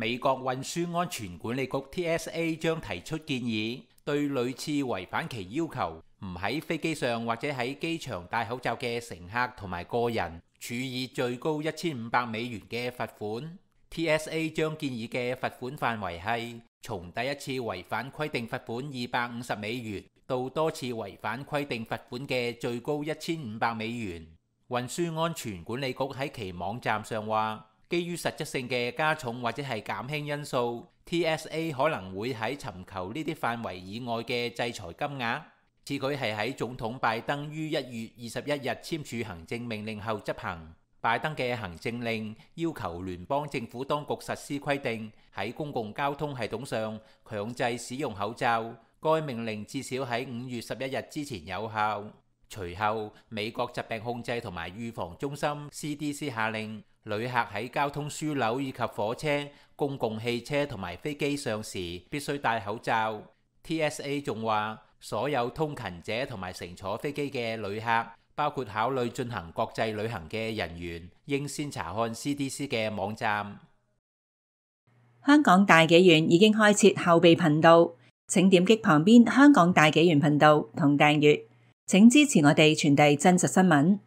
美國運輸安全管理局 TSA 將提出建議，對屡次違反其要求唔喺飛機上或者喺機場戴口罩嘅乘客同埋個人，處以最高一千五百美元嘅罰款。TSA 將建議嘅罰款範圍係從第一次違反規定罰款二百五十美元，到多次違反規定罰款嘅最高一千五百美元。運輸安全管理局喺其網站上話。基於實質性嘅加重或者係減輕因素，TSA 可能會喺尋求呢啲範圍以外嘅制裁金額。此举係喺總統拜登於一月二十一日簽署行政命令後執行。拜登嘅行政令要求聯邦政府當局實施規定喺公共交通系統上強制使用口罩。該命令至少喺五月十一日之前有效。随后，美国疾病控制同埋预防中心 CDC 下令旅客喺交通枢纽以及火车、公共汽车同埋飞机上时必须戴口罩。TSA 仲话，所有通勤者同埋乘坐飞机嘅旅客，包括考虑进行国际旅行嘅人员，应先查看 CDC 嘅网站。香港大紀元已经开设后备频道，请点击旁边香港大紀元频道同订阅。请支持我哋传递真实新闻。